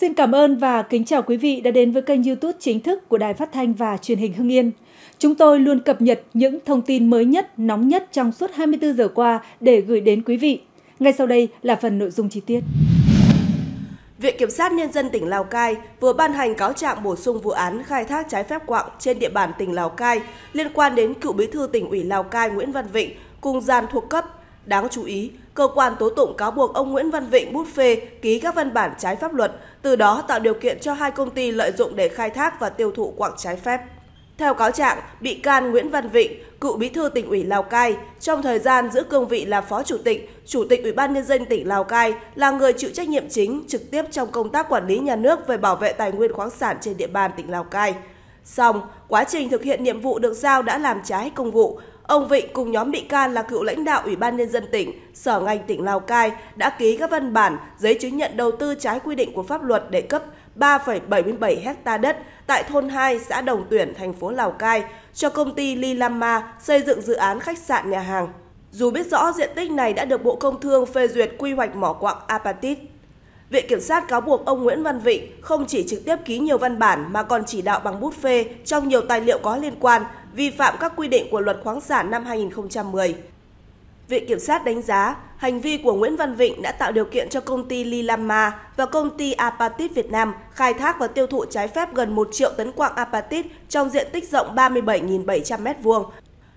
Xin cảm ơn và kính chào quý vị đã đến với kênh YouTube chính thức của Đài Phát thanh và Truyền hình Hưng Yên. Chúng tôi luôn cập nhật những thông tin mới nhất, nóng nhất trong suốt 24 giờ qua để gửi đến quý vị. Ngay sau đây là phần nội dung chi tiết. Viện Kiểm sát Nhân dân tỉnh Lào Cai vừa ban hành cáo trạng bổ sung vụ án khai thác trái phép quạng trên địa bàn tỉnh Lào Cai liên quan đến cựu bí thư tỉnh ủy Lào Cai Nguyễn Văn Vịnh cùng gian thuộc cấp. Đáng chú ý, cơ quan tố tụng cáo buộc ông Nguyễn Văn Vịnh bút phê ký các văn bản trái pháp luật, từ đó tạo điều kiện cho hai công ty lợi dụng để khai thác và tiêu thụ quặng trái phép. Theo cáo trạng, bị can Nguyễn Văn Vịnh, cựu bí thư tỉnh ủy Lào Cai, trong thời gian giữ cương vị là phó chủ tịch, chủ tịch Ủy ban nhân dân tỉnh Lào Cai là người chịu trách nhiệm chính trực tiếp trong công tác quản lý nhà nước về bảo vệ tài nguyên khoáng sản trên địa bàn tỉnh Lào Cai. Song, quá trình thực hiện nhiệm vụ được giao đã làm trái công vụ, Ông Vịnh cùng nhóm bị can là cựu lãnh đạo Ủy ban Nhân dân tỉnh, Sở ngành tỉnh Lào Cai đã ký các văn bản giấy chứng nhận đầu tư trái quy định của pháp luật để cấp 3,77 hecta đất tại thôn 2 xã Đồng Tuyển, thành phố Lào Cai cho công ty Lilama xây dựng dự án khách sạn nhà hàng. Dù biết rõ diện tích này đã được Bộ Công Thương phê duyệt quy hoạch mỏ quặng Apatit, Viện Kiểm sát cáo buộc ông Nguyễn Văn Vịnh không chỉ trực tiếp ký nhiều văn bản mà còn chỉ đạo bằng bút phê trong nhiều tài liệu có liên quan vi phạm các quy định của luật khoáng sản năm 2010. Viện Kiểm sát đánh giá hành vi của Nguyễn Văn Vịnh đã tạo điều kiện cho công ty Lilama và công ty Apatit Việt Nam khai thác và tiêu thụ trái phép gần 1 triệu tấn quạng apatit trong diện tích rộng 37.700 m2,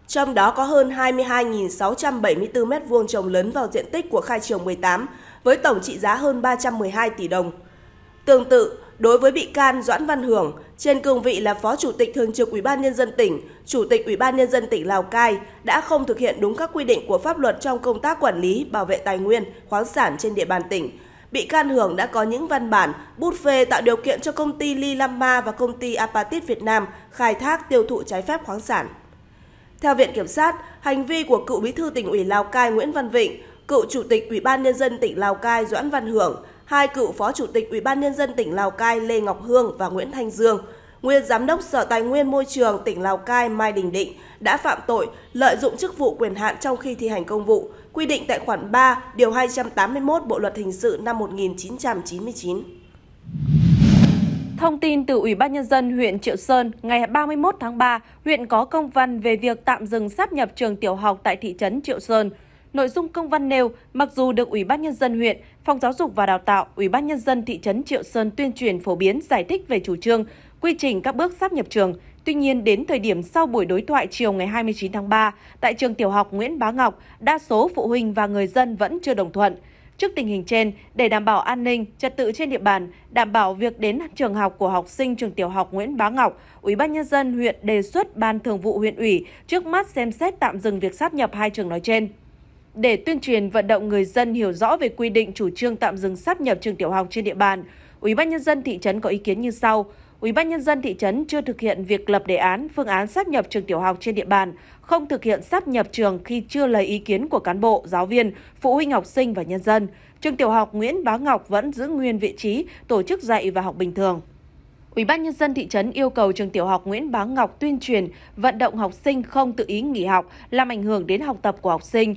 trong đó có hơn 22.674 m2 trồng lớn vào diện tích của khai trường 18 với tổng trị giá hơn 312 tỷ đồng. Tương tự, đối với bị can Doãn Văn Hưởng trên cương vị là Phó Chủ tịch Thường trực Ủy ban Nhân dân tỉnh, Chủ tịch Ủy ban Nhân dân tỉnh Lào Cai đã không thực hiện đúng các quy định của pháp luật trong công tác quản lý, bảo vệ tài nguyên, khoáng sản trên địa bàn tỉnh. Bị can Hưởng đã có những văn bản bút phê tạo điều kiện cho công ty Lilama và công ty Apatit Việt Nam khai thác tiêu thụ trái phép khoáng sản. Theo Viện Kiểm sát, hành vi của cựu bí thư tỉnh ủy Lào Cai Nguyễn Văn Vịnh, cựu chủ tịch Ủy ban Nhân dân tỉnh Lào Cai Doãn Văn Hưởng – hai cựu Phó Chủ tịch Ủy ban Nhân dân tỉnh Lào Cai Lê Ngọc Hương và Nguyễn Thanh Dương, nguyên Giám đốc Sở Tài nguyên Môi trường tỉnh Lào Cai Mai Đình Định đã phạm tội lợi dụng chức vụ quyền hạn trong khi thi hành công vụ, quy định tại khoản 3, điều 281 Bộ Luật Hình sự năm 1999. Thông tin từ Ủy ban Nhân dân huyện Triệu Sơn, ngày 31 tháng 3, huyện có công văn về việc tạm dừng sáp nhập trường tiểu học tại thị trấn Triệu Sơn – Nội dung công văn nêu, mặc dù được Ủy ban Nhân dân huyện, Phòng Giáo dục và Đào tạo, Ủy ban Nhân dân thị trấn Triệu Sơn tuyên truyền phổ biến giải thích về chủ trương, quy trình các bước sắp nhập trường, Tuy nhiên, đến thời điểm sau buổi đối thoại chiều ngày 29 tháng 3, tại trường tiểu học Nguyễn Bá Ngọc, đa số phụ huynh và người dân vẫn chưa đồng thuận. Trước tình hình trên, để đảm bảo an ninh, trật tự trên địa bàn, đảm bảo việc đến trường học của học sinh trường tiểu học Nguyễn Bá Ngọc, Ủy ban nhân dân huyện đề xuất Ban Thường vụ huyện ủy trước mắt xem xét tạm dừng việc sát nhập hai trường nói trên để tuyên truyền vận động người dân hiểu rõ về quy định chủ trương tạm dừng sắp nhập trường tiểu học trên địa bàn, Ủy ban nhân dân thị trấn có ý kiến như sau: Ủy ban nhân dân thị trấn chưa thực hiện việc lập đề án, phương án sáp nhập trường tiểu học trên địa bàn, không thực hiện sáp nhập trường khi chưa lấy ý kiến của cán bộ, giáo viên, phụ huynh học sinh và nhân dân. Trường tiểu học Nguyễn Bá Ngọc vẫn giữ nguyên vị trí, tổ chức dạy và học bình thường. Ủy ban nhân dân thị trấn yêu cầu trường tiểu học Nguyễn Bá Ngọc tuyên truyền, vận động học sinh không tự ý nghỉ học làm ảnh hưởng đến học tập của học sinh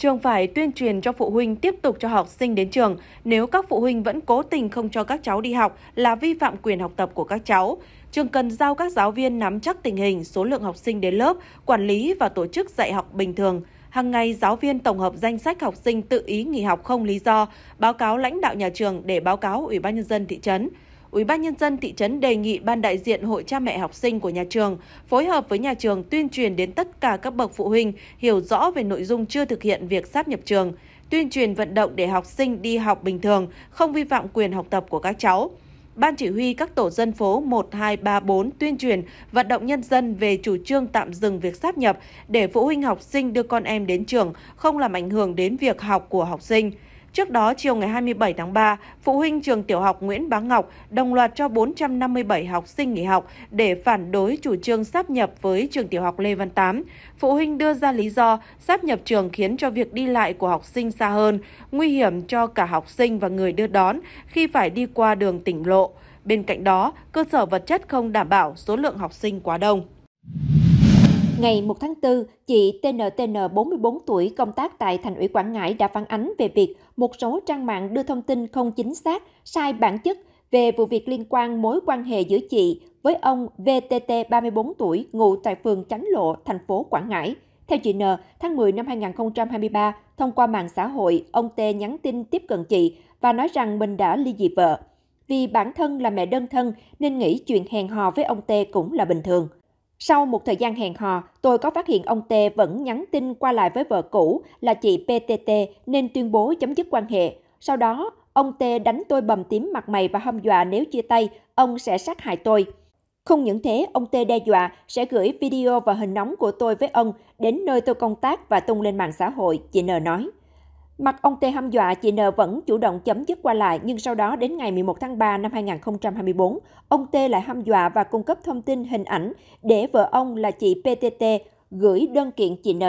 trường phải tuyên truyền cho phụ huynh tiếp tục cho học sinh đến trường. Nếu các phụ huynh vẫn cố tình không cho các cháu đi học là vi phạm quyền học tập của các cháu. Trường cần giao các giáo viên nắm chắc tình hình, số lượng học sinh đến lớp, quản lý và tổ chức dạy học bình thường. Hàng ngày, giáo viên tổng hợp danh sách học sinh tự ý nghỉ học không lý do, báo cáo lãnh đạo nhà trường để báo cáo Ủy ban Nhân dân thị trấn. Ủy ban nhân dân thị trấn đề nghị ban đại diện hội cha mẹ học sinh của nhà trường phối hợp với nhà trường tuyên truyền đến tất cả các bậc phụ huynh hiểu rõ về nội dung chưa thực hiện việc sáp nhập trường, tuyên truyền vận động để học sinh đi học bình thường, không vi phạm quyền học tập của các cháu. Ban chỉ huy các tổ dân phố 1234 tuyên truyền vận động nhân dân về chủ trương tạm dừng việc sáp nhập để phụ huynh học sinh đưa con em đến trường không làm ảnh hưởng đến việc học của học sinh. Trước đó, chiều ngày 27 tháng 3, phụ huynh trường tiểu học Nguyễn Bá Ngọc đồng loạt cho 457 học sinh nghỉ học để phản đối chủ trương sáp nhập với trường tiểu học Lê Văn Tám. Phụ huynh đưa ra lý do sáp nhập trường khiến cho việc đi lại của học sinh xa hơn, nguy hiểm cho cả học sinh và người đưa đón khi phải đi qua đường tỉnh lộ. Bên cạnh đó, cơ sở vật chất không đảm bảo số lượng học sinh quá đông. Ngày 1 tháng 4, chị TNTN 44 tuổi công tác tại Thành ủy Quảng Ngãi đã phản ánh về việc một số trang mạng đưa thông tin không chính xác, sai bản chất về vụ việc liên quan mối quan hệ giữa chị với ông VTT 34 tuổi ngụ tại phường Chánh Lộ, thành phố Quảng Ngãi. Theo chị N, tháng 10 năm 2023, thông qua mạng xã hội, ông T nhắn tin tiếp cận chị và nói rằng mình đã ly dị vợ. Vì bản thân là mẹ đơn thân nên nghĩ chuyện hẹn hò với ông T cũng là bình thường. Sau một thời gian hẹn hò, tôi có phát hiện ông T vẫn nhắn tin qua lại với vợ cũ là chị PTT nên tuyên bố chấm dứt quan hệ. Sau đó, ông T đánh tôi bầm tím mặt mày và hâm dọa nếu chia tay, ông sẽ sát hại tôi. Không những thế, ông T đe dọa sẽ gửi video và hình nóng của tôi với ông đến nơi tôi công tác và tung lên mạng xã hội, chị N nói. Mặt ông T hăm dọa, chị N vẫn chủ động chấm dứt qua lại, nhưng sau đó đến ngày 11 tháng 3 năm 2024, ông T lại hăm dọa và cung cấp thông tin hình ảnh để vợ ông là chị PTT gửi đơn kiện chị N.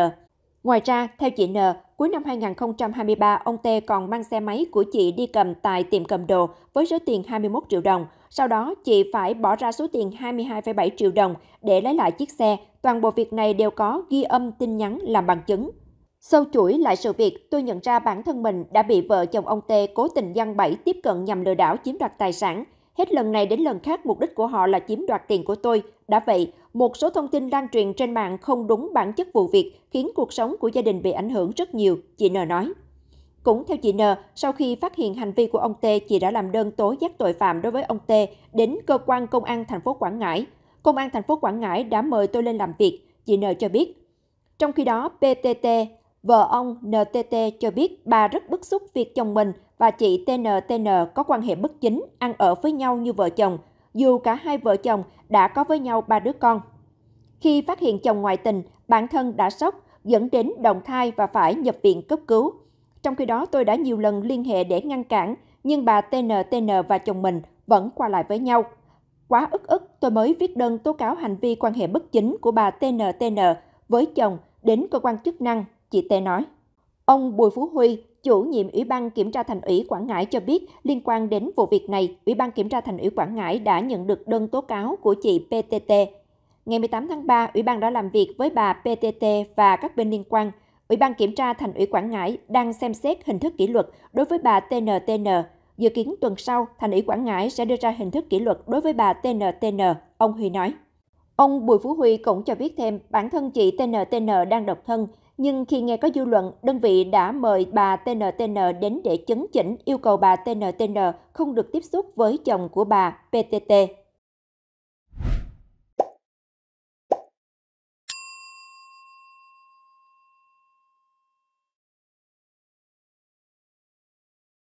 Ngoài ra, theo chị N, cuối năm 2023, ông T còn mang xe máy của chị đi cầm tại tiệm cầm đồ với số tiền 21 triệu đồng. Sau đó, chị phải bỏ ra số tiền 22,7 triệu đồng để lấy lại chiếc xe. Toàn bộ việc này đều có ghi âm tin nhắn làm bằng chứng. Sâu chuỗi lại sự việc, tôi nhận ra bản thân mình đã bị vợ chồng ông Tê cố tình giăng bẫy tiếp cận nhằm lừa đảo chiếm đoạt tài sản. Hết lần này đến lần khác mục đích của họ là chiếm đoạt tiền của tôi. Đã vậy, một số thông tin lan truyền trên mạng không đúng bản chất vụ việc khiến cuộc sống của gia đình bị ảnh hưởng rất nhiều, chị N nói. Cũng theo chị N, sau khi phát hiện hành vi của ông T, chị đã làm đơn tố giác tội phạm đối với ông T đến cơ quan công an thành phố Quảng Ngãi. Công an thành phố Quảng Ngãi đã mời tôi lên làm việc, chị N cho biết. Trong khi đó, PTT Vợ ông NTT cho biết bà rất bức xúc việc chồng mình và chị TNTN có quan hệ bất chính, ăn ở với nhau như vợ chồng, dù cả hai vợ chồng đã có với nhau ba đứa con. Khi phát hiện chồng ngoại tình, bản thân đã sốc, dẫn đến động thai và phải nhập viện cấp cứu. Trong khi đó, tôi đã nhiều lần liên hệ để ngăn cản, nhưng bà TNTN và chồng mình vẫn qua lại với nhau. Quá ức ức, tôi mới viết đơn tố cáo hành vi quan hệ bất chính của bà TNTN với chồng đến cơ quan chức năng chị Tê nói. Ông Bùi Phú Huy, chủ nhiệm Ủy ban Kiểm tra Thành ủy Quảng Ngãi cho biết liên quan đến vụ việc này, Ủy ban Kiểm tra Thành ủy Quảng Ngãi đã nhận được đơn tố cáo của chị PTT. Ngày 18 tháng 3, Ủy ban đã làm việc với bà PTT và các bên liên quan. Ủy ban Kiểm tra Thành ủy Quảng Ngãi đang xem xét hình thức kỷ luật đối với bà TNTN. Dự kiến tuần sau, Thành ủy Quảng Ngãi sẽ đưa ra hình thức kỷ luật đối với bà TNTN, ông Huy nói. Ông Bùi Phú Huy cũng cho biết thêm bản thân chị TNTN đang độc thân, nhưng khi nghe có dư luận, đơn vị đã mời bà TNTN đến để chấn chỉnh yêu cầu bà TNTN không được tiếp xúc với chồng của bà PTT.